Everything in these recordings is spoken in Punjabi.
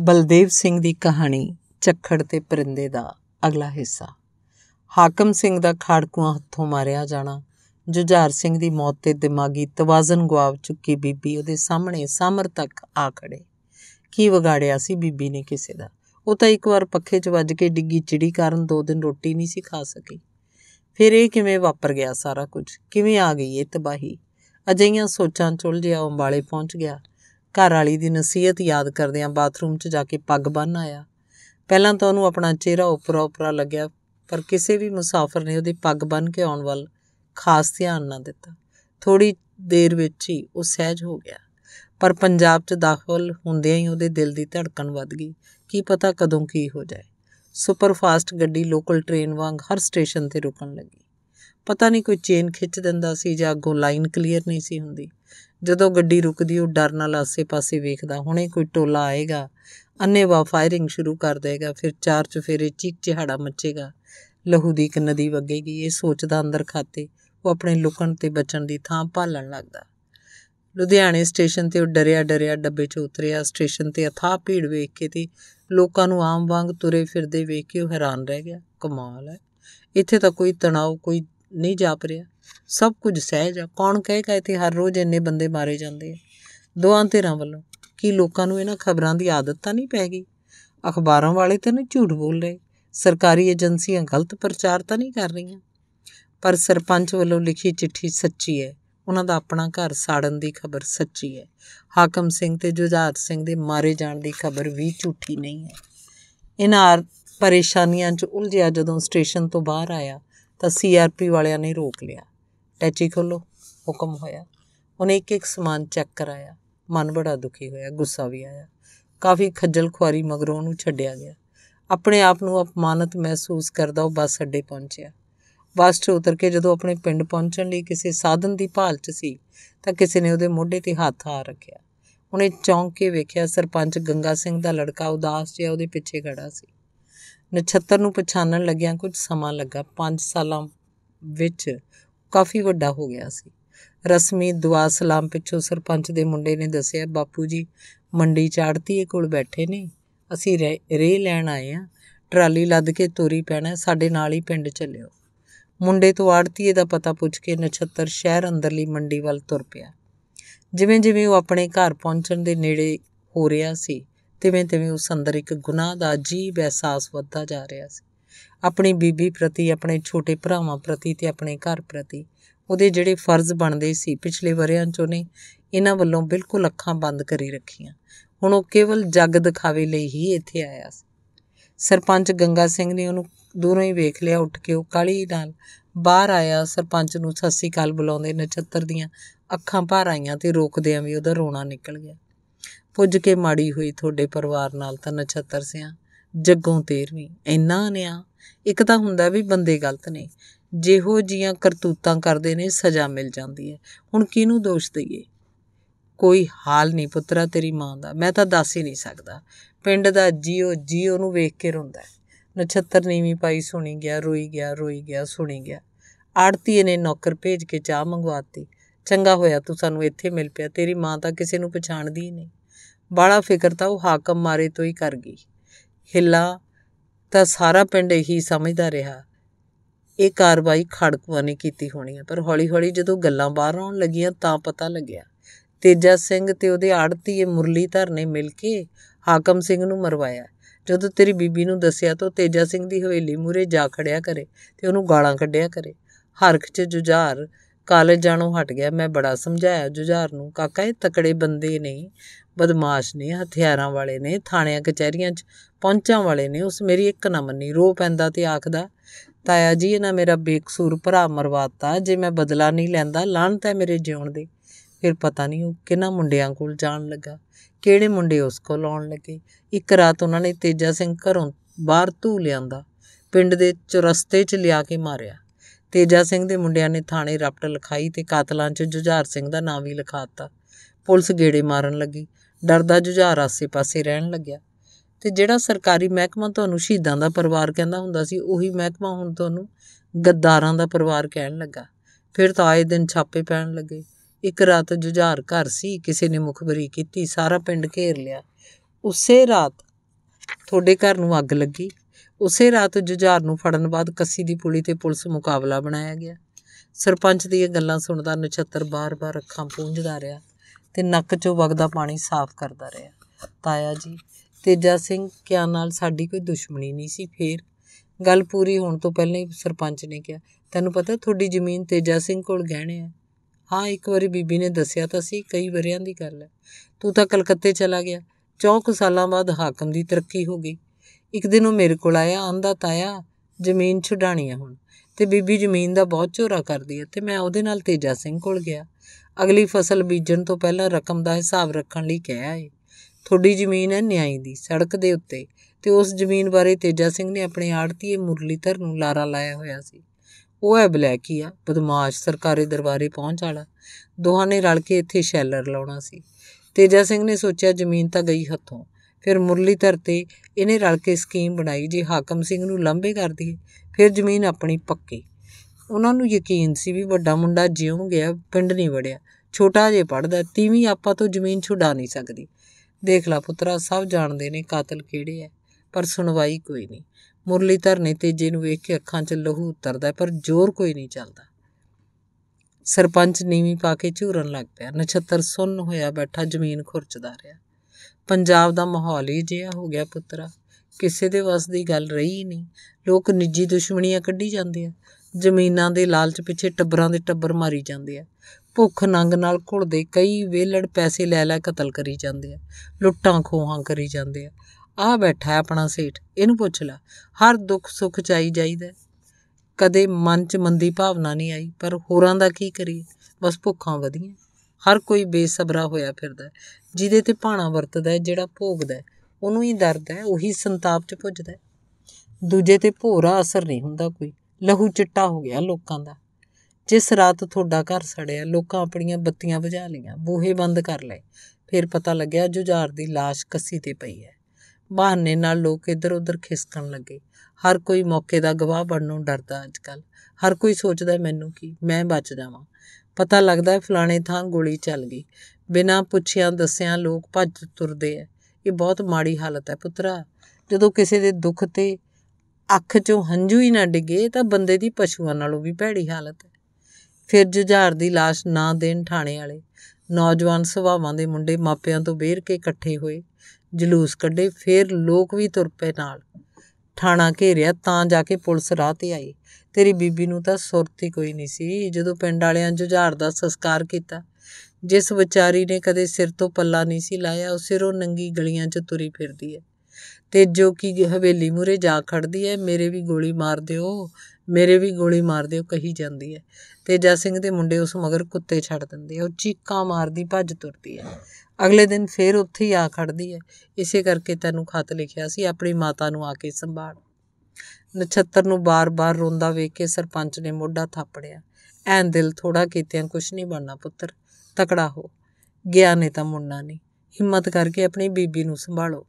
ਬਲਦੇਵ ਸਿੰਘ ਦੀ ਕਹਾਣੀ ਚੱਖੜ ਤੇ ਪਰਿੰਦੇ ਦਾ ਅਗਲਾ ਹਿੱਸਾ ਹਾਕਮ ਸਿੰਘ ਦਾ ਖਾੜਕੂਆਂ ਹੱਥੋਂ ਮਾਰਿਆ ਜਾਣਾ ਜੁਝਾਰ ਸਿੰਘ ਦੀ ਮੌਤ ਤੇ ਦਿਮਾਗੀ ਤਵਾਜ਼ਨ ਗਵਾਵ ਚੁੱਕੀ ਬੀਬੀ ਉਹਦੇ ਸਾਹਮਣੇ ਸਾਮਰ ਤੱਕ ਆ ਖੜੇ ਕੀ ਵਿਗਾੜਿਆ ਸੀ ਬੀਬੀ ਨੇ ਕਿਸੇ ਦਾ ਉਹ ਤਾਂ ਇੱਕ ਵਾਰ ਪੱਖੇ 'ਚ ਵੱਜ ਕੇ ਡਿੱਗੀ ਚਿੜੀ ਕਾਰਨ ਦੋ ਦਿਨ ਰੋਟੀ ਨਹੀਂ ਸੀ ਖਾ ਸਕੀ ਫਿਰ ਇਹ ਕਿਵੇਂ ਵਾਪਰ ਗਿਆ ਸਾਰਾ ਕੁਝ ਕਿਵੇਂ ਆ ਗਈ ਇਹ ਤਬਾਹੀ ਅਜਈਆਂ ਸੋਚਾਂ ਚੁੱਲ ਜਿਹਾ ਅੰਬਾਲੇ ਪਹੁੰਚ ਗਿਆ ਘਰ ਵਾਲੀ ਦੀ ਨਸੀਹਤ ਯਾਦ ਕਰਦੇ ਆ ਬਾਥਰੂਮ 'ਚ ਜਾ ਕੇ ਪੱਗ ਬੰਨ ਆਇਆ ਪਹਿਲਾਂ ਤਾਂ ਉਹਨੂੰ ਆਪਣਾ ਚਿਹਰਾ ਉਪਰਾ ਉਪਰਾ ਲੱਗਿਆ ਪਰ ਕਿਸੇ ਵੀ ਮੁਸਾਫਰ ਨੇ ਉਹਦੀ ਪੱਗ ਬੰਨ ਕੇ ਆਉਣ ਵੱਲ ਖਾਸ ਧਿਆਨ ਨਾ ਦਿੱਤਾ ਥੋੜੀ ਦੇਰ ਵਿੱਚ ਹੀ ਉਹ ਸਹਿਜ ਹੋ ਗਿਆ ਪਰ ਪੰਜਾਬ 'ਚ ਦਾਖਲ ਹੁੰਦਿਆਂ ਹੀ ਉਹਦੇ ਦਿਲ ਦੀ ਧੜਕਣ ਵੱਧ ਗਈ ਕੀ ਪਤਾ ਕਦੋਂ ਕੀ ਹੋ ਜਾਏ ਸੁਪਰ ਫਾਸਟ ਗੱਡੀ ਲੋਕਲ ਟ੍ਰੇਨ ਵਾਂਗ ਹਰ ਸਟੇਸ਼ਨ ਤੇ ਰੁਕਣ ਲੱਗੀ ਪਤਾ ਨਹੀਂ ਕੋਈ ਚੇਨ ਖਿੱਚ ਦਿੰਦਾ ਸੀ ਜਾਂ ਅੱਗੋਂ ਲਾਈਨ ਕਲੀਅਰ ਨਹੀਂ ਸੀ ਹੁੰਦੀ ਜਦੋਂ ਗੱਡੀ ਰੁਕਦੀ ਉਹ ਡਰ ਨਾਲ ਆਸੇ-ਪਾਸੇ ਵੇਖਦਾ ਹੁਣੇ ਕੋਈ ਟੋਲਾ ਆਏਗਾ ਵਾ ਫਾਇਰਿੰਗ ਸ਼ੁਰੂ ਕਰ ਦੇਗਾ ਫਿਰ ਚਾਰ ਚੁਫੇਰੇ ਚੀਕ ਚਿਹਾੜਾ ਮੱਚੇਗਾ ਲਹੂ ਦੀ ਇੱਕ ਨਦੀ ਵਗੇਗੀ ਇਹ ਸੋਚਦਾ ਅੰਦਰ ਖਾਤੇ ਉਹ ਆਪਣੇ ਲੁਕਣ ਤੇ ਬਚਣ ਦੀ ਥਾਂ ਭਾਲਣ ਲੱਗਦਾ ਲੁਧਿਆਣੇ ਸਟੇਸ਼ਨ ਤੇ ਉਹ ਡਰਿਆ ਡਰਿਆ ਡੱਬੇ 'ਚ ਉਤਰਿਆ ਸਟੇਸ਼ਨ ਤੇ ਅਥਾ ਭੀੜ ਵੇਖ ਕੇ ਤੇ ਲੋਕਾਂ ਨੂੰ ਆਮ ਵਾਂਗ ਤੁਰੇ ਫਿਰਦੇ ਵੇਖ ਕੇ ਉਹ ਹੈਰਾਨ ਰਹਿ ਗਿਆ ਕਮਾਲ ਹੈ ਇੱਥੇ ਤਾਂ ਕੋਈ ਤਣਾਅ ਕੋਈ ਨਹੀਂ ਜਾਪ ਰਿਹਾ ਸਭ ਕੁਝ ਸਹਿਜ ਆ ਕੌਣ ਕਹੇਗਾ ਇੱਥੇ ਹਰ ਰੋਜ਼ ਇੰਨੇ ਬੰਦੇ ਮਾਰੇ ਜਾਂਦੇ ਆ ਦੋਹਾਂ ਧਿਰਾਂ ਵੱਲੋਂ ਕਿ ਲੋਕਾਂ ਨੂੰ ਇਹਨਾਂ ਖਬਰਾਂ ਦੀ ਆਦਤ ਤਾਂ ਨਹੀਂ ਪੈ ਗਈ ਅਖਬਾਰਾਂ ਵਾਲੇ ਤਾਂ ਨਹੀਂ ਝੂਠ ਬੋਲ ਰਹੇ ਸਰਕਾਰੀ ਏਜੰਸੀਆਂ ਗਲਤ ਪ੍ਰਚਾਰ ਤਾਂ ਨਹੀਂ ਕਰ ਰਹੀਆਂ ਪਰ ਸਰਪੰਚ ਵੱਲੋਂ ਲਿਖੀ ਚਿੱਠੀ ਸੱਚੀ ਹੈ ਉਹਨਾਂ ਦਾ ਆਪਣਾ ਘਰ ਸਾੜਨ ਦੀ ਖਬਰ ਸੱਚੀ ਹੈ ਹਾਕਮ ਸਿੰਘ ਤੇ ਜੁਝਾਰ ਸਿੰਘ ਦੇ ਮਾਰੇ ਜਾਣ ਦੀ ਖਬਰ ਵੀ ਝੂਠੀ ਨਹੀਂ ਹੈ ਇਹਨਾਂ ਪਰੇਸ਼ਾਨੀਆਂ 'ਚ ਉਲਝਿਆ ਜਦੋਂ ਸਟੇਸ਼ਨ ਤੋਂ ਬਾਹਰ ਆਇਆ ਤਾਂ ਸੀਆਰਪੀ ਵਾਲਿਆਂ ਨੇ ਰੋਕ ਲਿਆ ਟੈਚੀ ਖੋਲੋ ਹੁਕਮ ਹੋਇਆ ਉਹਨੇ ਇੱਕ ਇੱਕ ਸਮਾਨ ਚੈੱਕ ਕਰਾਇਆ ਮਨ ਬੜਾ ਦੁਖੀ ਹੋਇਆ ਗੁੱਸਾ ਵੀ ਆਇਆ ਕਾਫੀ ਖੱਜਲ ਖੁਆਰੀ ਮਗਰੋਂ ਉਹਨੂੰ ਛੱਡਿਆ ਗਿਆ ਆਪਣੇ ਆਪ ਨੂੰ ਅਪਮਾਨਿਤ ਮਹਿਸੂਸ ਕਰਦਾ ਉਹ ਬੱਸ ਅੱਡੇ ਪਹੁੰਚਿਆ ਬੱਸ 'ਚ ਉਤਰ ਕੇ ਜਦੋਂ ਆਪਣੇ ਪਿੰਡ ਪਹੁੰਚਣ ਲਈ ਕਿਸੇ ਸਾਧਨ ਦੀ ਭਾਲ 'ਚ ਸੀ ਤਾਂ ਕਿਸੇ ਨੇ ਉਹਦੇ ਮੋਢੇ ਤੇ ਹੱਥ ਆ ਰੱਖਿਆ ਉਹਨੇ ਚੌਂਕ ਕੇ ਵੇਖਿਆ ਸਰਪੰਚ ਗੰਗਾ ਸਿੰਘ ਦਾ ਲੜਕਾ ਉਦਾਸ ਜਿਹਾ ਉਹਦੇ ਪਿੱਛੇ ਖੜਾ ਸੀ ਨਛੱਤਰ ਨੂੰ ਪਛਾਣਨ ਲੱਗਿਆਂ ਕੁਝ ਸਮਾਂ ਲੱਗਾ 5 ਸਾਲਾਂ ਵਿੱਚ ਕਾਫੀ ਵੱਡਾ ਹੋ ਗਿਆ ਸੀ ਰਸਮੀ ਦੁਆ ਸਲਾਮ ਪਿੱਛੋਂ ਸਰਪੰਚ ਦੇ ਮੁੰਡੇ ਨੇ ਦੱਸਿਆ ਬਾਪੂ ਜੀ ਮੰਡੀ ਚਾੜਤੀਏ ਕੋਲ ਬੈਠੇ ਨੇ ਅਸੀਂ ਰੇ ਲੈਣ ਆਏ ਆ ਟਰਾਲੀ ਲੱਦ ਕੇ ਤੋਰੀ ਪੈਣਾ ਸਾਡੇ ਨਾਲ ਹੀ ਪਿੰਡ ਚੱਲਿਓ ਮੁੰਡੇ ਤੋਂ ਆੜਤੀਏ ਦਾ ਪਤਾ ਪੁੱਛ ਕੇ ਨਛੱਤਰ ਸ਼ਹਿਰ ਅੰਦਰਲੀ ਮੰਡੀ ਵੱਲ ਤੁਰ ਪਿਆ ਜਿਵੇਂ ਜਿਵੇਂ ਉਹ ਆਪਣੇ ਘਰ ਪਹੁੰਚਣ ਦੇ ਨੇੜੇ ਹੋ ਰਿਹਾ ਸੀ ਤਿਵੇਂ ਤਿਵੇਂ ਉਸ ਅੰਦਰ ਇੱਕ ਗੁਨਾਹ ਦਾ ਅਜੀਬ ਅਹਿਸਾਸ ਵੱਧਦਾ ਜਾ ਰਿਹਾ ਸੀ ਆਪਣੀ ਬੀਬੀ ਪ੍ਰਤੀ ਆਪਣੇ ਛੋਟੇ ਭਰਾਵਾਂ ਪ੍ਰਤੀ ਤੇ ਆਪਣੇ ਘਰ ਪ੍ਰਤੀ ਉਹਦੇ ਜਿਹੜੇ ਫਰਜ਼ ਬਣਦੇ ਸੀ ਪਿਛਲੇ ਵਰਿਆਂ 'ਚ ਉਹਨੇ ਇਹਨਾਂ ਵੱਲੋਂ ਬਿਲਕੁਲ ਅੱਖਾਂ ਬੰਦ ਕਰੀ ਰੱਖੀਆਂ ਹੁਣ ਉਹ ਕੇਵਲ ਜੱਗ ਦਿਖਾਵੇ ਲਈ ਹੀ ਇੱਥੇ ਆਇਆ ਸੀ ਸਰਪੰਚ ਗੰਗਾ ਸਿੰਘ ਨੇ ਉਹਨੂੰ ਦੂਰੋਂ ਹੀ ਵੇਖ ਲਿਆ ਉੱਠ ਕੇ ਉਹ ਕਾਲੀ ਨਾਲ ਬਾਹਰ ਆਇਆ ਸਰਪੰਚ ਨੂੰ ਸੱਸੀ ਕਾਲ ਬੁਲਾਉਂਦੇ ਨਛੱਤਰ ਦੀਆਂ ਅੱਖਾਂ ਭਰ ਆਈਆਂ ਤੇ ਰੋਕਦਿਆਂ ਵੀ ਉਹਦਾ ਰੋਣਾ ਨਿਕਲ ਗਿਆ ਪੁੱਜ ਕੇ ਮਾੜੀ ਹੋਈ ਤੁਹਾਡੇ ਪਰਿਵਾਰ ਨਾਲ ਤਾਂ ਨਛੱਤਰ ਸਿਆਂ ਜੱਗੋਂ 13ਵੀਂ ਇੰਨਾ ਆ ਇੱਕ ਤਾਂ ਹੁੰਦਾ ਵੀ ਬੰਦੇ ਗਲਤ ਨੇ ਜਿਹੋ ਜੀਆਂ ਕਰਤੂਤਾਂ ਕਰਦੇ ਨੇ ਸਜ਼ਾ ਮਿਲ ਜਾਂਦੀ ਹੈ ਹੁਣ ਕਿਹਨੂੰ ਦੋਸ਼ ਦਈਏ ਕੋਈ ਹਾਲ ਨਹੀਂ ਪੁੱਤਰਾ ਤੇਰੀ ਮਾਂ ਦਾ ਮੈਂ ਤਾਂ ਦੱਸ ਹੀ ਨਹੀਂ ਸਕਦਾ ਪਿੰਡ ਦਾ ਜੀਓ ਜੀਓ ਨੂੰ ਵੇਖ ਕੇ ਰੋਂਦਾ ਨਛੱਤਰ ਨੀਵੀਂ ਪਾਈ ਸੁਣੀ ਗਿਆ ਰੋਈ ਗਿਆ ਰੋਈ ਗਿਆ ਸੁਣੀ ਗਿਆ ਆੜਤੀ ਨੇ ਨੌਕਰ ਭੇਜ ਕੇ ਚਾਹ ਮੰਗਵਾਤੀ ਚੰਗਾ ਹੋਇਆ ਤੂੰ ਸਾਨੂੰ ਇੱਥੇ ਮਿਲ ਪਿਆ ਤੇਰੀ ਮਾਂ ਤਾਂ ਕਿਸੇ ਨੂੰ ਪਛਾਣਦੀ ਹੀ ਨਹੀਂ ਬਾਲਾ ਫਿਕਰ ਤਾਂ ਉਹ ਹਾਕਮ ਮਾਰੇ ਤੋਂ ਹੀ ਕਰ ਗਈ ਹਿੱਲਾ ਤਾਂ ਸਾਰਾ ਪਿੰਡ ਇਹੀ ਸਮਝਦਾ ਰਿਹਾ ਇਹ ਕਾਰਵਾਈ ਖੜਕਵਾ ਨੇ ਕੀਤੀ ਹੋਣੀ ਹੈ ਪਰ ਹੌਲੀ-ਹੌਲੀ ਜਦੋਂ ਗੱਲਾਂ ਬਾਹਰ ਆਉਣ ਲੱਗੀਆਂ ਤਾਂ ਪਤਾ ਲੱਗਿਆ ਤੇਜਾ ਸਿੰਘ ਤੇ ਉਹਦੇ ਆੜਤੀਏ ਮੁਰਲੀਧਰ ਨੇ ਮਿਲ ਕੇ ਹਾਕਮ ਸਿੰਘ ਨੂੰ ਮਰਵਾਇਆ ਜਦੋਂ ਤੇਰੀ ਬੀਬੀ ਨੂੰ ਦੱਸਿਆ ਤਾਂ ਤੇਜਾ ਸਿੰਘ ਦੀ ਹਵੇਲੀ ਮੂਰੇ ਜਾ ਖੜਿਆ ਕਰੇ ਤੇ ਉਹਨੂੰ ਗਾਲਾਂ ਕੱਢਿਆ ਕਰੇ ਹਰਖ 'ਚ ਜੁਝਾਰ ਕਾਲਜ ਜਾਣੋਂ ਹਟ ਗਿਆ ਮੈਂ ਬੜਾ ਸਮਝਾਇਆ ਜੁਝਾਰ ਨੂੰ ਕਾਕਾ ਇਹ ਤਕੜੇ ਬੰਦੇ ਨੇ ਬਦਮਾਸ਼ ਨੇ ਹਥਿਆਰਾਂ ਵਾਲੇ ਨੇ ਥਾਣਿਆਂ ਕਚਹਿਰੀਆਂ 'ਚ ਪਹੁੰਚਾਂ ਵਾਲੇ ਨੇ ਉਸ ਮੇਰੀ ਇੱਕ ਨਾ ਮੰਨੀ ਰੋ ਪੈਂਦਾ ਤੇ ਆਖਦਾ ਤਾਇਆ ਜੀ ਇਹਨਾਂ ਮੇਰਾ ਬੇਕਸੂਰ ਭਰਾ ਮਰਵਾਤਾ ਜੇ ਮੈਂ ਬਦਲਾ ਨਹੀਂ ਲੈਂਦਾ ਲਾਹਨਤ ਹੈ ਮੇਰੇ ਜਿਉਣ ਦੇ ਫਿਰ ਪਤਾ ਨਹੀਂ ਉਹ ਕਿਹਨਾਂ ਮੁੰਡਿਆਂ ਕੋਲ ਜਾਣ ਲੱਗਾ ਕਿਹੜੇ ਮੁੰਡੇ ਉਸ ਕੋਲ ਆਉਣ ਲੱਗੇ ਇੱਕ ਰਾਤ ਉਹਨਾਂ ਨੇ ਤੇਜਾ ਸਿੰਘ ਘਰੋਂ ਬਾਹਰ ਧੂ ਲਿਆਂਦਾ ਪਿੰਡ ਦੇ ਚੁਰਸਤੇ 'ਚ ਲਿਆ ਕੇ ਮਾਰਿਆ ਤੇਜਾ ਸਿੰਘ ਦੇ ਮੁੰਡਿਆਂ ਨੇ ਥਾਣੇ ਰਪਟ ਲਿਖਾਈ ਤੇ ਕਾਤਲਾਂ 'ਚ ਜੁਝਾਰ ਸਿੰਘ ਦਾ ਨਾਂ ਵੀ ਲਿਖਾਤਾ ਪੁਲਿਸ ਗੇੜੇ ਮਾਰਨ ਲੱਗੀ ਡਰਦਾ ਜੁਝਾਰ ਆਸੇ-ਪਾਸੇ ਰਹਿਣ ਲੱਗਿਆ ਤੇ ਜਿਹੜਾ ਸਰਕਾਰੀ ਮਹਿਕਮਾ ਤੁਹਾਨੂੰ ਸ਼ਹੀਦਾਂ ਦਾ ਪਰਿਵਾਰ ਕਹਿੰਦਾ ਹੁੰਦਾ ਸੀ ਉਹੀ ਮਹਿਕਮਾ ਹੁਣ ਤੁਹਾਨੂੰ ਗੱਦਾਰਾਂ ਦਾ ਪਰਿਵਾਰ ਕਹਿਣ ਲੱਗਾ ਫਿਰ ਤਾਂ ਆਏ ਦਿਨ ਛਾਪੇ ਪੈਣ ਲੱਗੇ ਇੱਕ ਰਾਤ ਜੁਝਾਰ ਘਰ ਸੀ ਕਿਸੇ ਨੇ ਮੁਖਬਰੀ ਕੀਤੀ ਸਾਰਾ ਪਿੰਡ ਘੇਰ ਲਿਆ ਉਸੇ ਰਾਤ ਤੁਹਾਡੇ ਘਰ ਨੂੰ ਅੱਗ ਲੱਗੀ ਉਸੇ ਰਾਤ ਜੁਝਾਰ ਨੂੰ ਫੜਨ ਬਾਅਦ ਕੱਸੀ ਦੀ ਪੁਲੀ ਤੇ ਪੁਲਿਸ ਮੁਕਾਬਲਾ ਬਣਾਇਆ ਗਿਆ ਸਰਪੰਚ ਦੀਆਂ ਗੱਲਾਂ ਸੁਣਦਾ ਨਛੱਤਰ ਬਾਰ-ਬਾਰ ਅੱਖਾਂ ਪੂੰਝਦਾ ਰਿਹਾ ਤੇ ਨੱਕ 'ਚੋਂ ਵਗਦਾ ਪਾਣੀ ਸਾਫ਼ ਕਰਦਾ ਰਿਹਾ ਤਾਇਆ ਜੀ ਤੇਜਾ ਸਿੰਘ ਕਿਆ ਨਾਲ ਸਾਡੀ ਕੋਈ ਦੁਸ਼ਮਣੀ ਨਹੀਂ ਸੀ ਫੇਰ ਗੱਲ ਪੂਰੀ ਹੋਣ ਤੋਂ ਪਹਿਲਾਂ ਹੀ ਸਰਪੰਚ ਨੇ ਕਿਹਾ ਤੈਨੂੰ ਪਤਾ ਥੋੜੀ ਜ਼ਮੀਨ ਤੇਜਾ ਸਿੰਘ ਕੋਲ ਗਹਿਣੇ ਆ ਹਾਂ ਇੱਕ ਵਾਰੀ ਬੀਬੀ ਨੇ ਦੱਸਿਆ ਤਾਂ ਸੀ ਕਈ ਵਰਿਆਂ ਦੀ ਗੱਲ ਹੈ ਤੂੰ ਤਾਂ ਕਲਕੱਤੇ ਚਲਾ ਗਿਆ ਚੌਕ ਸਾਲਾਂ ਬਾਅਦ ਹਾਕਮ ਦੀ ਤਰੱਕੀ ਹੋ ਗਈ ਇੱਕ ਦਿਨ ਉਹ ਮੇਰੇ ਕੋਲ ਆਇਆ ਆਂਦਾ ਤਾਇਆ ਜ਼ਮੀਨ ਛੁਡਾਣੀ ਆ ਹੁਣ ਤੇ ਬੀਬੀ ਜ਼ਮੀਨ ਦਾ ਬਹੁਤ ਝੋਰਾ ਕਰਦੀ ਐ ਤੇ ਮੈਂ ਉਹਦੇ ਨਾਲ ਤੇਜਾ ਸਿੰਘ ਕੋਲ ਗਿਆ ਅਗਲੀ ਫਸਲ ਬੀਜਣ ਤੋਂ ਪਹਿਲਾਂ ਰਕਮ ਦਾ ਹਿਸਾਬ ਰੱਖਣ ਲਈ ਕਿਹਾ ਏ ਥੋੜੀ ਜ਼ਮੀਨ ਹੈ ਨਿਆਈ ਦੀ ਸੜਕ ਦੇ ਉੱਤੇ ਤੇ ਉਸ ਜ਼ਮੀਨ ਬਾਰੇ ਤੇਜਾ ਸਿੰਘ ਨੇ ਆਪਣੇ ਆੜਤੀਏ ਮੁਰਲੀਧਰ ਨੂੰ ਲਾਰਾ ਲਾਇਆ ਹੋਇਆ ਸੀ ਉਹ ਹੈ ਬਲੈਕੀ ਆ ਬਦਮਾਸ਼ ਸਰਕਾਰੀ ਦਰਬਾਰੇ ਪਹੁੰਚ ਆਲਾ ਦੋਹਾਂ ਨੇ ਰਲ ਕੇ ਇੱਥੇ ਸ਼ੈਲਰ ਲਾਉਣਾ ਸੀ ਤੇਜਾ ਸਿੰਘ ਨੇ ਸੋਚਿਆ ਜ਼ਮੀਨ ਤਾਂ ਗਈ ਹੱਥੋਂ ਫਿਰ ਮੁਰਲੀਧਰ ਤੇ ਇਹਨੇ ਰਲ ਕੇ ਸਕੀਮ ਬਣਾਈ ਜੇ ਹਾਕਮ ਸਿੰਘ ਨੂੰ ਲੰਬੇ ਕਰ ਦਈਏ ਫਿਰ ਜ਼ਮੀਨ ਆਪਣੀ ਪੱਕੀ ਉਹਨਾਂ ਨੂੰ ਯਕੀਨ ਸੀ ਵੀ ਵੱਡਾ ਮੁੰਡਾ ਜਿਉਂ ਗਿਆ ਪਿੰਡ ਨਹੀਂ ਵੜਿਆ ਛੋਟਾ ਜੇ ਪੜਦਾ ਤੀਵੀਂ ਆਪਾਂ ਤੋਂ ਜ਼ਮੀਨ ਛੁਡਾ ਨਹੀਂ ਸਕਦੀ ਦੇਖ ਲੈ ਪੁੱਤਰਾ ਸਭ ਜਾਣਦੇ ਨੇ ਕਾਤਲ ਕਿਹੜੇ ਐ ਪਰ ਸੁਣਵਾਈ ਕੋਈ ਨਹੀਂ ਮੁਰਲੀਧਰ ਨੇ ਤੇਜੇ ਨੂੰ ਵੇਖ ਕੇ ਅੱਖਾਂ 'ਚ ਲਹੂ ਉਤਰਦਾ ਪਰ ਜ਼ੋਰ ਕੋਈ ਨਹੀਂ ਚੱਲਦਾ ਸਰਪੰਚ ਨੀਵੀਂ ਪਾ ਕੇ ਝੂਰਨ ਲੱਗ ਪਿਆ ਨਛੱਤਰ ਸੁੰਨ ਹੋਇਆ ਬੈਠਾ ਜ਼ਮੀਨ ਖੁਰਚਦਾ ਰਿਹਾ ਪੰਜਾਬ ਦਾ ਮਾਹੌਲ ਹੀ ਜਿਹਾ ਹੋ ਗਿਆ ਪੁੱਤਰਾ ਕਿਸੇ ਦੇ ਵਸ ਦੀ ਗੱਲ ਰਹੀ ਹੀ ਨਹੀਂ ਲੋਕ ਨਿੱਜੀ ਦੁਸ਼ਮਣੀਆਂ ਕੱਢੀ ਜਾਂਦੇ ਆ ਜ਼ਮੀਨਾਂ ਦੇ ਲਾਲਚ ਪਿੱਛੇ ਟੱਬਰਾਂ ਦੇ ਟੱਬਰ ਮਾਰੀ ਜਾਂਦੇ ਆ ਭੁੱਖ ਨੰਗ ਨਾਲ ਘੁਲਦੇ ਕਈ ਵੇਲੜ ਪੈਸੇ ਲੈ ਲੈ ਕਤਲ ਕਰੀ ਜਾਂਦੇ ਆ ਲੁੱਟਾਂ ਖੋਹਾਂ ਕਰੀ ਜਾਂਦੇ ਆ ਆ ਬੈਠਾ ਆਪਣਾ ਸੇਠ ਇਹਨੂੰ ਪੁੱਛ ਲੈ ਹਰ ਦੁੱਖ ਸੁੱਖ ਚਾਈ ਜਾਈਦਾ ਕਦੇ ਮਨ 'ਚ ਮੰਦੀ ਭਾਵਨਾ ਨਹੀਂ ਆਈ ਪਰ ਹੋਰਾਂ ਦਾ ਕੀ ਕਰੀਏ ਬਸ ਭੁੱਖਾਂ ਵਧੀਆਂ ਹਰ ਕੋਈ ਬੇਸਬਰਾ ਹੋਇਆ ਫਿਰਦਾ ਜਿਹਦੇ ਤੇ ਭਾਣਾ ਵਰਤਦਾ ਹੈ ਜਿਹੜਾ ਭੋਗਦਾ ਉਹਨੂੰ ਹੀ ਦਰਦ ਹੈ ਉਹੀ ਸੰਤਾਪ 'ਚ ਭੁੱਜਦਾ ਦੂਜੇ ਤੇ ਭੋਰਾ ਅਸਰ ਨਹੀਂ ਹੁੰਦਾ ਕੋਈ ਲਹੂ ਚਿੱਟਾ ਹੋ ਗਿਆ ਲੋਕਾਂ ਦਾ ਜਿਸ ਰਾਤ ਤੁਹਾਡਾ ਘਰ ਸੜਿਆ ਲੋਕਾਂ ਆਪਣੀਆਂ ਬੱਤੀਆਂ ਬੁਝਾ ਲਈਆਂ ਬੂਹੇ ਬੰਦ ਕਰ ਲਏ ਫਿਰ ਪਤਾ ਲੱਗਿਆ ਜੁਝਾਰ ਦੀ লাশ ਕੱਸੀ ਤੇ ਪਈ ਹੈ ਬਹਾਨੇ ਨਾਲ ਲੋਕ ਇੱਧਰ ਉੱਧਰ ਖਿਸਕਣ ਲੱਗੇ ਹਰ ਕੋਈ ਮੌਕੇ ਦਾ ਗਵਾਹ ਬਣਨੋਂ ਡਰਦਾ ਅੱਜਕੱਲ ਹਰ ਕੋਈ ਸੋਚਦਾ ਮੈਨੂੰ ਕੀ ਮੈਂ ਬਚ ਜਾਵਾਂ ਪਤਾ ਲੱਗਦਾ ਫਲਾਣੇ ਥਾਂ ਗੋਲੀ ਚੱਲ ਗਈ ਬਿਨਾਂ ਪੁੱਛਿਆਂ ਦੱਸਿਆਂ ਲੋਕ ਭੱਜ ਤੁਰਦੇ ਐ ਇਹ ਬਹੁਤ ਮਾੜੀ ਹਾਲਤ ਹੈ ਪੁੱਤਰਾ ਜਦੋਂ ਕਿਸੇ ਦੇ ਦੁੱਖ ਤੇ ਅੱਖ 'ਚੋਂ ਹੰਝੂ ਹੀ ਨਾ ਡਿੱਗੇ ਤਾਂ ਬੰਦੇ ਦੀ ਪਸ਼ੂਆਂ ਨਾਲੋਂ ਵੀ ਭੈੜੀ ਹਾਲਤ ਹੈ ਫਿਰ ਜੁਝਾਰ ਦੀ লাশ ਨਾ ਦੇਣ ਥਾਣੇ ਵਾਲੇ ਨੌਜਵਾਨ ਸੁਭਾਵਾਂ ਦੇ ਮੁੰਡੇ ਮਾਪਿਆਂ ਤੋਂ ਬੇਰ ਕੇ ਇਕੱਠੇ ਹੋਏ ਜਲੂਸ ਕੱਢੇ ਫਿਰ ਲੋਕ ਵੀ ਤੁਰ ਪਏ ਨਾਲ ਥਾਣਾ ਘੇਰਿਆ ਤਾਂ ਜਾ ਕੇ ਪੁਲਿਸ ਰਾਹ ਤੇ ਆਈ ਤੇਰੀ ਬੀਬੀ ਨੂੰ ਤਾਂ ਸੁਰਤ ਹੀ ਕੋਈ ਨਹੀਂ ਸੀ ਜਦੋਂ ਪਿੰਡ ਵਾਲਿਆਂ ਜੁਝਾਰ ਦਾ ਸੰਸਕਾਰ ਕੀਤਾ ਜਿਸ ਵਿਚਾਰੀ ਨੇ ਕਦੇ ਸਿਰ ਤੋਂ ਪੱਲਾ ਨਹੀਂ ਸੀ ਲਾਇਆ ਉਹ ਸਿਰੋਂ ਨੰਗੀ ਗਲੀਆਂ 'ਚ ਤੁਰੀ ਫਿਰਦੀ ਹੈ ਤੇ ਜੋ ਕਿ ਹਵੇਲੀ ਮੂਰੇ ਜਾ ਖੜਦੀ ਹੈ ਮੇਰੇ ਵੀ ਗੋਲੀ ਮਾਰ ਦਿਓ ਮੇਰੇ ਵੀ ਗੋਲੀ ਮਾਰ ਦਿਓ ਕਹੀ ਜਾਂਦੀ ਹੈ ਤੇ ਜੈ ਸਿੰਘ ਦੇ ਮੁੰਡੇ ਉਸ ਮਗਰ ਕੁੱਤੇ ਛੱਡ ਦਿੰਦੇ ਆ ਉਹ ਚੀਕਾਂ ਮਾਰਦੀ ਭੱਜ ਤੁਰਦੀ ਹੈ ਅਗਲੇ ਦਿਨ ਫੇਰ ਉੱਥੇ ਹੀ ਆ ਖੜਦੀ ਹੈ ਇਸੇ ਕਰਕੇ ਤੈਨੂੰ ਖਤ ਲਿਖਿਆ ਸੀ ਆਪਣੀ ਮਾਤਾ ਨੂੰ ਆ ਕੇ ਸੰਭਾਲ ਨਛੱਤਰ ਨੂੰ ਬਾਰ-ਬਾਰ ਰੋਂਦਾ ਵੇਖ ਕੇ ਸਰਪੰਚ ਨੇ ਮੋਢਾ ਥਾਪੜਿਆ ਐਨ ਦਿਲ ਥੋੜਾ ਕੀਤਿਆਂ ਕੁਛ ਨਹੀਂ ਬਣਨਾ ਪੁੱਤਰ ਤਕੜਾ ਹੋ ਗਿਆ ਨੇ ਤਾਂ ਮੁੰਨਾ ਨਹੀਂ ਹਿੰਮਤ ਕਰਕੇ ਆਪਣੀ ਬੀਬੀ ਨੂੰ ਸੰਭਾਲੋ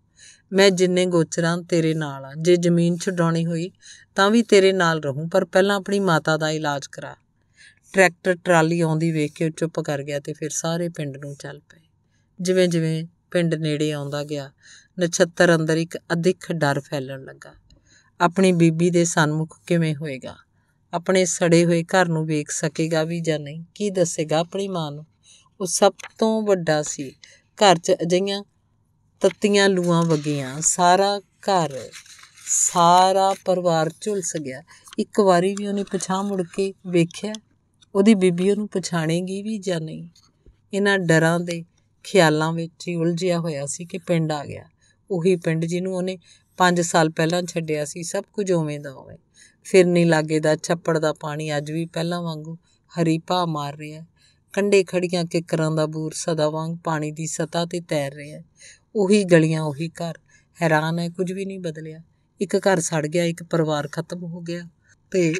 ਮੈਂ ਜਿੰਨੇ ਗੋਚਰਾਂ ਤੇਰੇ ਨਾਲ ਆ ਜੇ ਜ਼ਮੀਨ ਛਡਾਉਣੀ ਹੋਈ ਤਾਂ ਵੀ ਤੇਰੇ ਨਾਲ ਰਹੂੰ ਪਰ ਪਹਿਲਾਂ ਆਪਣੀ ਮਾਤਾ ਦਾ ਇਲਾਜ ਕਰਾ ਟਰੈਕਟਰ ਟਰਾਲੀ ਆਉਂਦੀ ਵੇਖ ਕੇ ਚੁੱਪ ਕਰ ਗਿਆ ਤੇ ਫਿਰ ਸਾਰੇ ਪਿੰਡ ਨੂੰ ਚੱਲ ਪਏ ਜਿਵੇਂ ਜਿਵੇਂ ਪਿੰਡ ਨੇੜੇ ਆਉਂਦਾ ਗਿਆ ਨਛੱਤਰ ਅੰਦਰ ਇੱਕ ਅਧਿਕ ਡਰ ਫੈਲਣ ਲੱਗਾ ਆਪਣੀ ਬੀਬੀ ਦੇ ਸਾਹਮਣੇ ਕਿਵੇਂ ਹੋਏਗਾ ਆਪਣੇ ਸੜੇ ਹੋਏ ਘਰ ਨੂੰ ਵੇਖ ਸਕੇਗਾ ਵੀ ਜਾਂ ਨਹੀਂ ਕੀ ਦੱਸੇਗਾ ਆਪਣੀ ਮਾਂ ਨੂੰ ਉਹ ਸਭ ਤੋਂ ਵੱਡਾ ਸੀ ਘਰ 'ਚ ਅਜਈਆਂ ਤੱਤੀਆਂ ਲੂਆਂ ਵਗੀਆਂ ਸਾਰਾ ਘਰ ਸਾਰਾ ਪਰਿਵਾਰ ਝੁਲਸ ਗਿਆ ਇੱਕ ਵਾਰੀ ਵੀ ਉਹਨੇ ਪਛਾਹ ਮੁੜ ਕੇ ਵੇਖਿਆ ਉਹਦੀ ਬੀਬੀ ਉਹਨੂੰ ਪਛਾਣੇਗੀ ਵੀ ਜਾਂ ਨਹੀਂ ਇਹਨਾਂ ਡਰਾਂ ਦੇ ਖਿਆਲਾਂ ਵਿੱਚ ਹੀ ਉਲਝਿਆ ਹੋਇਆ ਸੀ ਕਿ ਪਿੰਡ ਆ ਗਿਆ ਉਹੀ ਪਿੰਡ ਜਿਹਨੂੰ ਉਹਨੇ 5 ਸਾਲ ਪਹਿਲਾਂ ਛੱਡਿਆ ਸੀ ਸਭ ਕੁਝ ਉਵੇਂ ਦਾ ਹੋਵੇ ਫਿਰ ਨਹੀਂ ਲਾਗੇ ਦਾ ਛੱਪੜ ਦਾ ਪਾਣੀ ਅੱਜ ਵੀ ਪਹਿਲਾਂ ਵਾਂਗੂ ਹਰੀ ਭਾ ਮਾਰ ਰਿਹਾ ਕੰਡੇ ਖੜੀਆਂ ਕਿਕਰਾਂ ਦਾ ਬੂਰ ਸਦਾ ਵਾਂਗ ਪਾਣੀ ਦੀ ਸਤਾ ਤੇ ਤੈਰ ਰਿਹਾ ਉਹੀ ਗਲੀਆਂ ਉਹੀ ਘਰ ਹੈਰਾਨ ਹੈ ਕੁਝ ਵੀ ਨਹੀਂ ਬਦਲਿਆ ਇੱਕ ਘਰ ਸੜ ਗਿਆ ਇੱਕ ਪਰਿਵਾਰ ਖਤਮ ਹੋ ਗਿਆ ਤੇ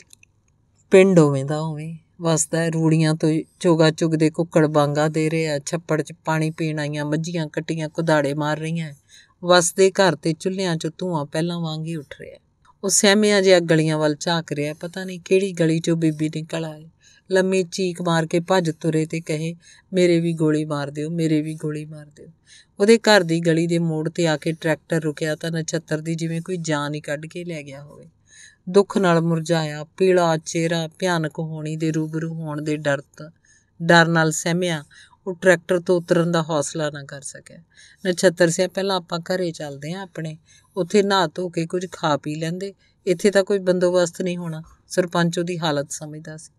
ਪਿੰਡ ਉਵੇਂ ਦਾ ਉਵੇਂ ਵਸਦਾ ਰੂੜੀਆਂ ਤੋਂ ਚੋਗਾ ਚੁਗਦੇ ਕੁੱਕੜ ਬਾਂਗਾ ਦੇ ਰਿਹਾ ਛੱਪੜ 'ਚ ਪਾਣੀ ਪੀਣ ਆਈਆਂ ਮੱਝੀਆਂ ਕੱਟੀਆਂ ਕੁਦਾੜੇ ਮਾਰ ਰਹੀਆਂ ਵਸਦੇ ਘਰ ਤੇ ਚੁੱਲ੍ਹਿਆਂ 'ਚ ਧੂਆਂ ਪਹਿਲਾਂ ਵਾਂਗ ਹੀ ਉੱਠ ਰਿਹਾ ਉਹ ਸਹਿਮਿਆ ਜਿਹਾ ਗਲੀਆਂ ਵੱਲ ਝਾਕ ਰਿਹਾ ਪਤਾ ਨਹੀਂ ਕਿਹੜੀ ਗਲੀ 'ਚੋਂ ਬੀਬੀ ਨਿਕਲ ਆਏ ਲੰਮੀ ਚੀਕ ਮਾਰ ਕੇ ਭੱਜ ਤੁਰੇ ਤੇ ਕਹੇ ਮੇਰੇ ਵੀ ਗੋਲੀ ਮਾਰ ਦਿਓ ਮੇਰੇ ਵੀ ਗੋਲੀ ਮਾਰ ਦਿਓ ਉਹਦੇ ਘਰ ਦੀ ਗਲੀ ਦੇ ਮੋੜ ਤੇ ਆ ਕੇ ਟਰੈਕਟਰ ਰੁਕਿਆ ਤਾਂ ਨਛੱਤਰ ਦੀ ਜਿਵੇਂ ਕੋਈ ਜਾਨ ਹੀ ਕੱਢ ਕੇ ਲੈ ਗਿਆ ਹੋਵੇ ਦੁੱਖ ਨਾਲ ਮੁਰਝਾਇਆ ਪੀਲਾ ਚਿਹਰਾ ਭਿਆਨਕ ਹੋਣੀ ਦੇ ਰੂਬਰੂ ਹੋਣ ਦੇ ਡਰ ਡਰ ਨਾਲ ਸਹਿਮਿਆ ਉਹ ਟਰੈਕਟਰ ਤੋਂ ਉਤਰਨ ਦਾ ਹੌਸਲਾ ਨਾ ਕਰ ਸਕਿਆ ਨਛੱਤਰ ਸਿਆ ਪਹਿਲਾਂ ਆਪਾਂ ਘਰੇ ਚੱਲਦੇ ਆ ਆਪਣੇ ਉੱਥੇ ਨਹਾ ਧੋ ਕੇ ਕੁਝ ਖਾ ਪੀ ਲੈਂਦੇ ਇੱਥੇ ਤਾਂ ਕੋਈ ਬੰਦੋਬਸਤ ਨਹੀਂ ਹੋਣਾ ਸਰਪੰਚ ਉਹਦੀ ਹਾਲਤ ਸਮਝਦਾ ਸੀ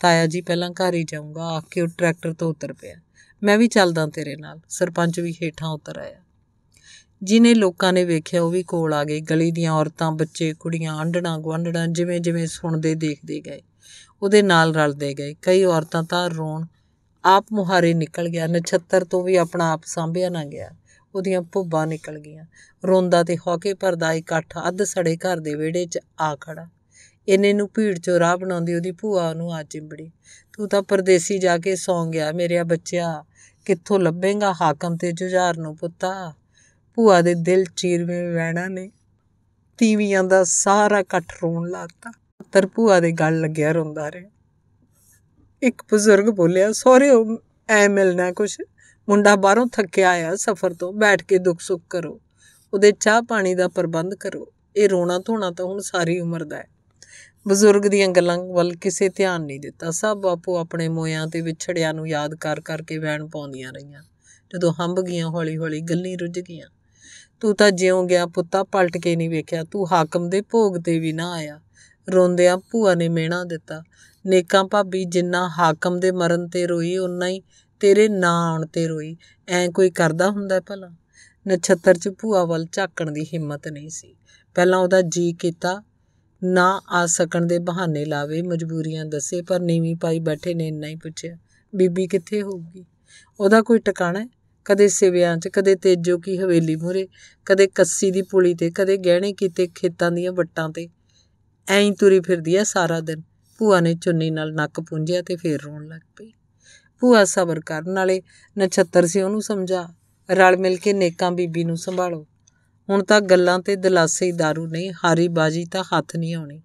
ਤਾਇਆ ਜੀ ਪਹਿਲਾਂ ਘਰ ਹੀ ਜਾਊਗਾ ਆ ਕੇ ਉਹ ਟਰੈਕਟਰ ਤੋਂ ਉਤਰ ਪਿਆ ਮੈਂ ਵੀ ਚੱਲਦਾ ਤੇਰੇ ਨਾਲ ਸਰਪੰਚ ਵੀ ਹੇਠਾਂ ਉਤਰ ਆਇਆ ਜਿਨੇ ਲੋਕਾਂ ਨੇ ਵੇਖਿਆ ਉਹ ਵੀ ਕੋਲ ਆ ਗਏ ਗਲੀ ਦੀਆਂ ਔਰਤਾਂ ਬੱਚੇ ਕੁੜੀਆਂ ਆਂਡਣਾ ਗਵੰਡਣਾ ਜਿਵੇਂ ਜਿਵੇਂ ਸੁਣਦੇ ਦੇਖਦੇ ਗਏ ਉਹਦੇ ਨਾਲ ਰਲਦੇ ਗਏ ਕਈ ਔਰਤਾਂ ਤਾਂ ਰੋਣ ਆਪ ਮੁਹਾਰੇ ਨਿਕਲ ਗਿਆ ਨਛੱਤਰ ਤੋਂ ਵੀ ਆਪਣਾ ਆਪ ਸਾਂਭਿਆ ਨਾ ਗਿਆ ਉਹਦੀਆਂ ਭੁੱਬਾਂ ਨਿਕਲ ਗਈਆਂ ਰੋਂਦਾ ਤੇ ਹੌਕੇ ਪਰਦਾ ਇਕੱਠ ਅੱਧ ਸੜੇ ਘਰ ਦੇ ਵਿਹੜੇ 'ਚ ਆ ਖੜਾ ਇਹਨੇ ਨੂੰ ਭੀੜ 'ਚੋਂ ਰਾਹ ਬਣਾਉਂਦੀ ਉਹਦੀ ਭੂਆ ਉਹਨੂੰ ਆ ਚਿੰਬੜੀ ਤੂੰ ਤਾਂ ਪਰਦੇਸੀ ਜਾ ਕੇ ਸੌਂ ਗਿਆ ਮੇਰੇ ਆ ਬੱਚਿਆ ਕਿੱਥੋਂ ਲੱਭੇਗਾ ਹਾਕਮ ਤੇ ਜੁਝਾਰ ਨੂੰ ਪੁੱਤਾ ਭੂਆ ਦੇ ਦਿਲ ਚੀਰਵੇਂ ਵੈਣਾ ਨੇ ਤੀਵੀਆਂ ਦਾ ਸਾਰਾ ਇਕੱਠ ਰੋਣ ਲੱਗਾ ਪੁੱਤਰ ਭੂਆ ਦੇ ਗੱਲ ਲੱਗਿਆ ਰੋਂਦਾ ਰਿਹਾ ਇੱਕ ਬਜ਼ੁਰਗ ਬੋਲਿਆ ਸੋਰੇ ਐ ਮਿਲਣਾ ਕੁਛ ਮੁੰਡਾ ਬਾਹਰੋਂ ਥੱਕਿਆ ਆਇਆ ਸਫ਼ਰ ਤੋਂ ਬੈਠ ਕੇ ਦੁੱਖ ਸੁੱਖ ਕਰੋ ਉਹਦੇ ਚਾਹ ਪਾਣੀ ਦਾ ਪ੍ਰਬੰਧ ਕਰੋ ਇਹ ਰੋਣਾ ਧੋਣਾ ਤਾਂ ਹੁਣ ਸਾਰੀ ਉਮਰ ਦਾ ਹੈ ਬਜ਼ੁਰਗ ਦੀਆਂ ਗੱਲਾਂ ਵੱਲ ਕਿਸੇ ਧਿਆਨ ਨਹੀਂ ਦਿੱਤਾ ਸਭ ਆਪੋ ਆਪਣੇ ਮੋਇਆਂ ਤੇ ਵਿਛੜਿਆਂ ਨੂੰ ਯਾਦ ਕਰ ਕਰਕੇ ਵੈਣ ਪਾਉਂਦੀਆਂ ਰਹੀਆਂ ਜਦੋਂ ਹੰਬ ਗਈਆਂ ਹੌਲੀ-ਹੌਲੀ ਗੱਲਾਂ ਰੁੱਝ ਗਈਆਂ ਤੂੰ ਤਾਂ ਜਿਉਂ ਗਿਆ ਪੁੱਤਾ ਪਲਟ ਕੇ ਨਹੀਂ ਵੇਖਿਆ ਤੂੰ ਹਾਕਮ ਦੇ ਭੋਗ ਤੇ ਵੀ ਨਾ ਆਇਆ ਰੋਂਦਿਆਂ ਭੂਆ ਨੇ ਮਿਹਣਾ ਦਿੱਤਾ ਨੇਕਾਂ ਭਾਬੀ ਜਿੰਨਾ ਹਾਕਮ ਦੇ ਮਰਨ ਤੇ ਰੋਈ ਉਨਾ ਹੀ ਤੇਰੇ ਨਾਂ ਆਉਣ ਤੇ ਰੋਈ ਐ ਕੋਈ ਕਰਦਾ ਹੁੰਦਾ ਭਲਾ ਨਛੱਤਰ 'ਚ ਭੂਆ ਵੱਲ ਝਾਕਣ ਦੀ ਹਿੰਮਤ ਨਹੀਂ ਸੀ ਪਹਿਲਾਂ ਉਹਦਾ ਜੀ ਕੀਤਾ ਨਾ ਆ ਸਕਣ ਦੇ ਬਹਾਨੇ ਲਾਵੇ ਮਜਬੂਰੀਆਂ ਦੱਸੇ ਪਰ ਨੀਵੀਂ ਪਾਈ ਬੈਠੇ ਨੇ ਇੰਨਾ ਹੀ ਪੁੱਛਿਆ ਬੀਬੀ ਕਿੱਥੇ ਹੋਊਗੀ ਉਹਦਾ ਕੋਈ ਟਿਕਾਣਾ ਹੈ ਕਦੇ ਸਿਵਿਆਂ 'ਚ ਕਦੇ ਤੇਜੋ ਕੀ ਹਵੇਲੀ ਮੂਰੇ ਕਦੇ ਕੱਸੀ ਦੀ ਪੁਲੀ ਤੇ ਕਦੇ ਗਹਿਣੇ ਕੀਤੇ ਖੇਤਾਂ ਦੀਆਂ ਵੱਟਾਂ ਤੇ ਐਂ ਤੁਰੀ ਫਿਰਦੀ ਐ ਸਾਰਾ ਦਿਨ ਭੂਆ ਨੇ ਚੁੰਨੀ ਨਾਲ ਨੱਕ ਪੁੰਝਿਆ ਤੇ ਫੇਰ ਰੋਣ ਲੱਗ ਪਈ ਭੂਆ ਸਬਰ ਕਰਨ ਵਾਲੇ ਨਛੱਤਰ ਸੀ ਉਹਨੂੰ ਸਮਝਾ ਰਲ ਮਿਲ ਕੇ ਨੇਕਾਂ ਬੀਬੀ ਨੂੰ ਸੰਭਾਲੋ ਹੁਣ ਤਾਂ ਗੱਲਾਂ ਤੇ ਦਿਲਾਸੇ ਹੀ दारू ਨਹੀਂ ਹਾਰੀ ਬਾਜੀ ਤਾਂ ਹੱਥ ਨਹੀਂ ਆਉਣੀ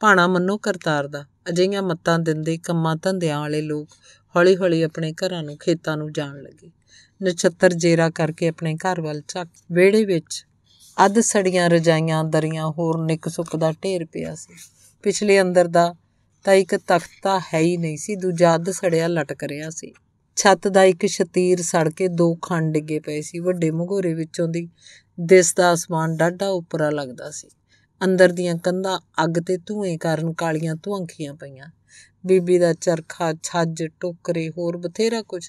ਭਾਣਾ ਮੰਨੋ ਕਰਤਾਰ ਦਾ ਅਜਿਹੀਆਂ ਮੱਤਾਂ ਦਿੰਦੇ ਕੰਮਾਂ ਧੰਦਿਆਂ ਵਾਲੇ ਲੋਕ ਹੌਲੀ-ਹੌਲੀ ਆਪਣੇ ਘਰਾਂ ਨੂੰ ਖੇਤਾਂ ਨੂੰ ਜਾਣ ਲੱਗੇ ਨਛੱਤਰ ਜੇਰਾ ਕਰਕੇ ਆਪਣੇ ਘਰ ਵੱਲ ਚੱਕ ਵਿਹੜੇ ਵਿੱਚ ਅੱਧ ਸੜੀਆਂ ਰਜਾਈਆਂ ਦਰੀਆਂ ਹੋਰ ਨਿੱਕ ਸੁੱਕ ਦਾ ਢੇਰ ਪਿਆ ਸੀ ਪਿਛਲੇ ਅੰਦਰ ਦਾ ਤਾਂ ਇੱਕ ਤਖਤਾ ਹੈ ਹੀ ਨਹੀਂ ਸੀ ਦੂਜਾ ਅੱਧ ਸੜਿਆ ਲਟਕ ਰਿਹਾ ਸੀ ਛੱਤ ਦਾ ਇੱਕ ਛਤੀਰ ਸੜ ਕੇ ਦੋ ਖੰਡ ਡਿੱਗੇ ਪਏ ਸੀ ਵੱਡੇ ਮਘੋਰੇ ਵਿੱਚੋਂ ਦੀ ਦਿਸਦਾ ਅਸਮਾਨ ਡਾਢਾ ਉੱਪਰਾ ਲੱਗਦਾ ਸੀ ਅੰਦਰ ਦੀਆਂ ਕੰਧਾਂ ਅੱਗ ਤੇ ਧੂਏ ਕਾਰਨ ਕਾਲੀਆਂ ਧੁਆਂਖੀਆਂ ਪਈਆਂ ਬੀਬੀ ਦਾ ਚਰਖਾ ਛੱਜ ਟੋਕਰੇ ਹੋਰ ਬਥੇਰਾ ਕੁਝ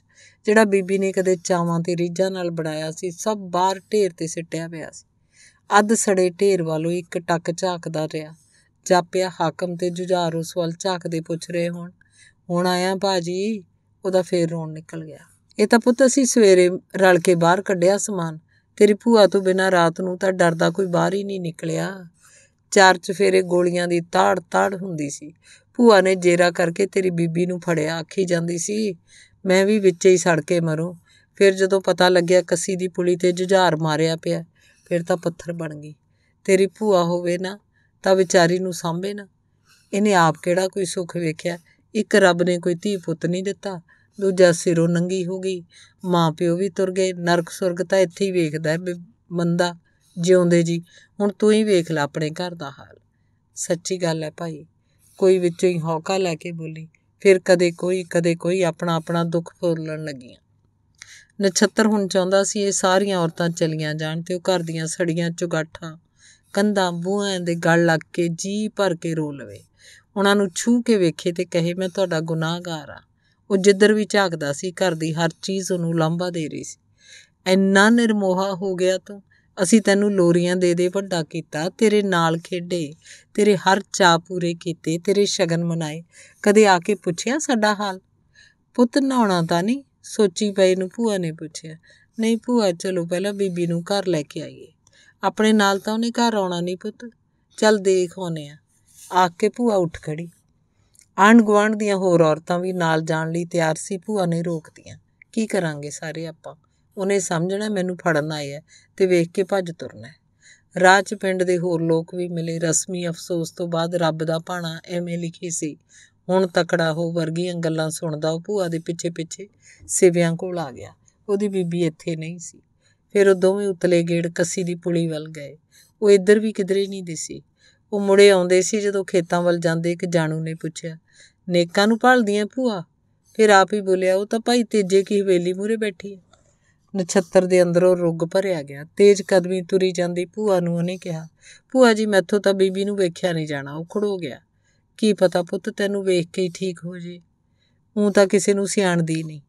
ਜਿਹੜਾ ਬੀਬੀ ਨੇ ਕਦੇ ਚਾਵਾਂ ਤੇ ਰੀਜਾਂ ਨਾਲ ਬਣਾਇਆ ਸੀ ਸਭ ਬਾਹਰ ਢੇਰ ਤੇ ਸਿੱਟਿਆ ਪਿਆ ਸੀ ਅੱਧ ਸੜੇ ਢੇਰ ਵੱਲੋਂ ਇੱਕ ਟੱਕ ਝਾਕਦਾ ਰਿਹਾ ਜਾਪਿਆ ਹਾਕਮ ਤੇ ਜੁਝਾਰ ਉਸ ਵੱਲ ਝਾਕਦੇ ਪੁੱਛ ਰਹੇ ਹੋਣ ਹੁਣ ਆਇਆ ਬਾਜੀ ਉਹਦਾ ਫੇਰ ਰੋਣ ਨਿਕਲ ਗਿਆ ਇਹ ਤਾਂ ਪੁੱਤ ਅਸੀਂ ਸਵੇਰੇ ਰਲ ਕੇ ਬਾਹਰ ਕੱਢਿਆ ਸਮਾਨ ਤੇਰੀ ਭੂਆ ਤੋਂ ਬਿਨਾ ਰਾਤ ਨੂੰ ਤਾਂ ਡਰਦਾ ਕੋਈ ਬਾਹਰ ਹੀ ਨਹੀਂ ਨਿਕਲਿਆ ਚਾਰ ਚਫੇਰੇ ਗੋਲੀਆਂ ਦੀ ਤਾੜ ਤਾੜ ਹੁੰਦੀ ਸੀ ਭੂਆ ਨੇ ਜੇਰਾ ਕਰਕੇ ਤੇਰੀ ਬੀਬੀ ਨੂੰ ਫੜਿਆ ਆਖੀ ਜਾਂਦੀ ਸੀ ਮੈਂ ਵੀ ਵਿੱਚ ਹੀ ਸੜ ਕੇ ਮਰੂੰ ਫਿਰ ਜਦੋਂ ਪਤਾ ਲੱਗਿਆ ਕੱਸੀ ਦੀ ਪੁਲੀ ਤੇ ਜੁਝਾਰ ਮਾਰਿਆ ਪਿਆ ਫਿਰ ਤਾਂ ਪੱਥਰ ਬਣ ਗਈ ਤੇਰੀ ਭੂਆ ਹੋਵੇ ਨਾ ਤਾਂ ਵਿਚਾਰੀ ਨੂੰ ਸਾਂਭੇ ਨਾ ਇਹਨੇ ਆਪ ਕਿਹੜਾ ਕੋਈ ਸੁੱਖ ਵੇਖਿਆ ਇੱਕ ਰੱਬ ਨੇ ਕੋਈ ਧੀ ਪੁੱਤ ਨਹੀਂ ਦਿੱਤਾ ਦੂਜਾ ਸਿਰੋਂ ਨੰਗੀ ਹੋ ਗਈ ਮਾਂ ਪਿਓ ਵੀ ਤੁਰ ਗਏ ਨਰਕ ਸੁਰਗ ਤਾਂ ਇੱਥੇ ਹੀ ਵੇਖਦਾ ਹੈ ਬੰਦਾ ਜਿਉਂਦੇ ਜੀ ਹੁਣ ਤੂੰ ਹੀ ਵੇਖ ਲੈ ਆਪਣੇ ਘਰ ਦਾ ਹਾਲ ਸੱਚੀ ਗੱਲ ਹੈ ਭਾਈ ਕੋਈ ਵਿੱਚੋਂ ਹੀ ਹੌਕਾ ਲੈ ਕੇ ਬੋਲੀ ਫਿਰ ਕਦੇ ਕੋਈ ਕਦੇ ਕੋਈ ਆਪਣਾ ਆਪਣਾ ਦੁੱਖ ਫੋਲਣ ਲੱਗੀਆਂ ਨਛੱਤਰ ਹੁਣ ਚਾਹੁੰਦਾ ਸੀ ਇਹ ਸਾਰੀਆਂ ਔਰਤਾਂ ਚਲੀਆਂ ਜਾਣ ਤੇ ਉਹ ਘਰ ਦੀਆਂ ਸੜੀਆਂ ਚੁਗਾਠਾਂ ਕੰਧਾਂ ਬੂਹਾਂ ਦੇ ਗਲ ਲੱਗ ਕੇ ਜੀ ਭਰ ਕੇ ਰੋ ਲਵੇ ਉਹਨਾਂ ਨੂੰ ਛੂ ਕੇ ਵੇਖੇ ਤੇ ਕਹੇ ਮੈਂ ਤੁਹਾਡਾ ਗੁਨਾਹਗਾਰ ਆ ਉਹ ਜਿੱਧਰ ਵੀ ਝਾਕਦਾ ਸੀ ਘਰ ਦੀ ਹਰ ਚੀਜ਼ ਉਹਨੂੰ ਲਾਂਭਾ ਦੇ ਰਹੀ ਸੀ ਇੰਨਾ ਨਿਰਮੋਹਾ ਹੋ ਗਿਆ ਤੂੰ ਅਸੀਂ ਤੈਨੂੰ ਲੋਰੀਆਂ ਦੇ ਦੇ ਵੱਡਾ ਕੀਤਾ ਤੇਰੇ ਨਾਲ ਖੇਡੇ ਤੇਰੇ ਹਰ ਚਾਹ ਪੂਰੇ ਕੀਤੇ ਤੇਰੇ ਸ਼ਗਨ ਮਨਾਏ ਕਦੇ ਆ ਕੇ ਪੁੱਛਿਆ ਸਾਡਾ ਹਾਲ ਪੁੱਤ ਨਹਾਉਣਾ ਤਾਂ ਨਹੀਂ ਸੋਚੀ ਪਈ ਨੂੰ ਭੂਆ ਨੇ ਪੁੱਛਿਆ ਨਹੀਂ ਭੂਆ ਚਲੋ ਪਹਿਲਾਂ ਬੀਬੀ ਨੂੰ ਘਰ ਲੈ ਕੇ ਆਈਏ ਆਪਣੇ ਨਾਲ ਤਾਂ ਉਹਨੇ ਘਰ ਆਉਣਾ ਨਹੀਂ ਪੁੱਤ ਚੱਲ ਦੇਖ ਆਉਨੇ ਆ ਆ ਕੇ ਭੂਆ ਉੱਠ ਖੜੀ ਆਂਡ ਗਵਾਂਡ ਦੀਆਂ ਹੋਰ ਔਰਤਾਂ ਵੀ ਨਾਲ ਜਾਣ ਲਈ ਤਿਆਰ ਸੀ ਭੂਆ ਨੇ ਰੋਕਤੀਆਂ ਕੀ ਕਰਾਂਗੇ ਸਾਰੇ ਆਪਾਂ ਉਹਨੇ ਸਮਝਣਾ ਮੈਨੂੰ ਫੜਨ ਆਇਆ ਤੇ ਵੇਖ ਕੇ ਭੱਜ ਤੁਰਨਾ ਰਾਹ 'ਚ ਪਿੰਡ ਦੇ ਹੋਰ ਲੋਕ ਵੀ ਮਿਲੇ ਰਸਮੀ ਅਫਸੋਸ ਤੋਂ ਬਾਅਦ ਰੱਬ ਦਾ ਭਾਣਾ ਐਵੇਂ ਲਿਖੀ ਸੀ ਹੁਣ ਤਕੜਾ ਹੋ ਵਰਗੀਆਂ ਗੱਲਾਂ ਸੁਣਦਾ ਉਹ ਭੂਆ ਦੇ ਪਿੱਛੇ ਪਿੱਛੇ ਸਿਵਿਆਂ ਕੋਲ ਆ ਗਿਆ ਉਹਦੀ ਬੀਬੀ ਇੱਥੇ ਨਹੀਂ ਸੀ ਫਿਰ ਉਹ ਦੋਵੇਂ ਉਤਲੇ ਗੇੜ ਕੱਸੀ ਦੀ ਪੁਲੀ ਵੱਲ ਗਏ ਉਹ ਇੱਧਰ ਵੀ ਕਿਧਰੇ ਨਹੀਂ ਦਿਸੀ ਉਹ ਮੁੜੇ ਆਉਂਦੇ ਸੀ ਜਦੋਂ ਖੇਤਾਂ ਵੱਲ ਜਾਂਦੇ ਇੱਕ ਜਾਣੂ ਨੇ ਪੁੱਛਿਆ ਨੇਕਾਂ ਨੂੰ ਭਾਲਦੀਆਂ ਭੂਆ ਫਿਰ ਆਪ ਹੀ ਬੋਲਿਆ ਉਹ ਤਾਂ ਭਾਈ ਤੇਜੇ ਕੀ ਹਵੇਲੀ ਮੂਰੇ ਬੈਠੀ ਹੈ ਨਛੱਤਰ ਦੇ ਅੰਦਰੋਂ ਰੁੱਗ ਭਰਿਆ ਗਿਆ ਤੇਜ਼ ਕਦਮੀ ਤੁਰੀ ਜਾਂਦੀ ਭੂਆ ਨੂੰ ਉਹਨੇ ਕਿਹਾ ਭੂਆ ਜੀ ਮੈਥੋਂ ਤਾਂ ਬੀਬੀ ਨੂੰ ਵੇਖਿਆ ਨਹੀਂ ਜਾਣਾ ਉਹ ਖੜੋ ਗਿਆ ਕੀ ਪਤਾ ਪੁੱਤ ਤੈਨੂੰ ਵੇਖ ਕੇ ਹੀ ਠੀਕ ਹੋ ਜੇ ਉਹ ਤਾਂ ਕਿਸੇ ਨੂੰ ਸਿਆਣਦੀ ਨਹੀਂ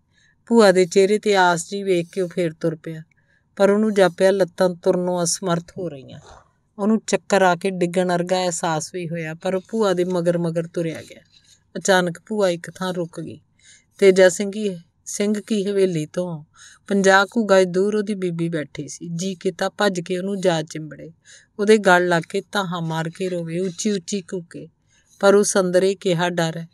ਭੂਆ ਦੇ ਚਿਹਰੇ ਤੇ ਆਸ ਜੀ ਵੇਖ ਕੇ ਉਹ ਫੇਰ ਤੁਰ ਪਿਆ ਪਰ ਉਹਨੂੰ ਜਾਪਿਆ ਲੱਤਾਂ ਤੁਰਨੋਂ ਅਸਮਰਥ ਹੋ ਰਹੀਆਂ ਉਹਨੂੰ ਚੱਕਰ ਆ ਕੇ ਡਿੱਗਣ ਵਰਗਾ ਅਹਿਸਾਸ ਵੀ ਹੋਇਆ ਪਰ ਭੂਆ ਦੇ ਮਗਰ ਮਗਰ ਤੁਰਿਆ ਗਿਆ ਅਚਾਨਕ ਭੂਆ ਇੱਕ ਥਾਂ ਰੁਕ ਗਈ ਤੇਜਾ ਸਿੰਘ ਹੀ ਸਿੰਘ ਕੀ ਹਵੇਲੀ ਤੋਂ 50 ਕੁ ਗਜ ਦੂਰ ਉਹਦੀ ਬੀਬੀ ਬੈਠੀ ਸੀ ਜੀ ਕੀਤਾ ਭੱਜ ਕੇ ਉਹਨੂੰ ਜਾ ਚਿੰਬੜੇ ਉਹਦੇ ਗਲ ਲਾ ਕੇ ਤਾਹਾਂ ਮਾਰ ਕੇ ਰੋਵੇ ਉੱਚੀ ਉੱਚੀ ਕੂਕੇ ਪਰ ਉਸ ਅੰਦਰੇ ਕਿਹਾ ਡਰ ਹੈ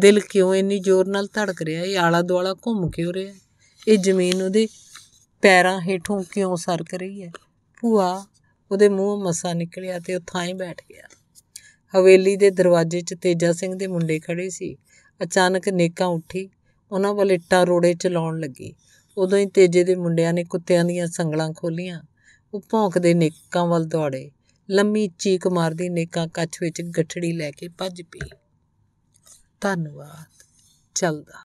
ਦਿਲ ਕਿਉਂ ਇੰਨੀ ਜ਼ੋਰ ਨਾਲ ਧੜਕ ਰਿਹਾ ਇਹ ਆਲਾ ਦੁਆਲਾ ਘੁੰਮ ਕਿਉਂ ਰਿਹਾ ਇਹ ਜ਼ਮੀਨ ਉਹਦੇ ਪੈਰਾਂ ਹੇਠੋਂ ਕਿਉਂ ਸਰਕ ਰਹੀ ਹੈ ਭੂਆ ਉਹਦੇ ਮੂੰਹ ਮਸਾ ਨਿਕਲਿਆ ਤੇ ਉਹ ਥਾਂ ਹੀ ਬੈਠ ਗਿਆ ਹਵੇਲੀ ਦੇ ਦਰਵਾਜ਼ੇ 'ਚ ਤੇਜਾ ਸਿੰਘ ਦੇ ਮੁੰਡੇ ਖੜੇ ਸੀ ਅਚਾਨਕ ਨੇਕਾ ਉੱਠੀ ਉਹਨਾਂ ਵੱਲ ਇੱਟਾਂ ਰੋੜੇ ਚਲਾਉਣ ਲੱਗੀ ਉਦੋਂ ਹੀ ਤੇਜੇ ਦੇ ਮੁੰਡਿਆਂ ਨੇ ਕੁੱਤਿਆਂ ਦੀਆਂ ਸੰਗਲਾਂ ਖੋਲੀਆਂ ਉਹ ਭੌਂਕਦੇ ਨੇਕਾਂ ਵੱਲ ਦੌੜੇ ਲੰਮੀ ਚੀਕ ਮਾਰਦੀ ਨੇਕਾਂ ਕੱਛ ਵਿੱਚ ਗੱਠੜੀ ਲੈ ਕੇ ਭੱਜ ਪਈ ਧੰਨਵਾਦ ਚੱਲਦਾ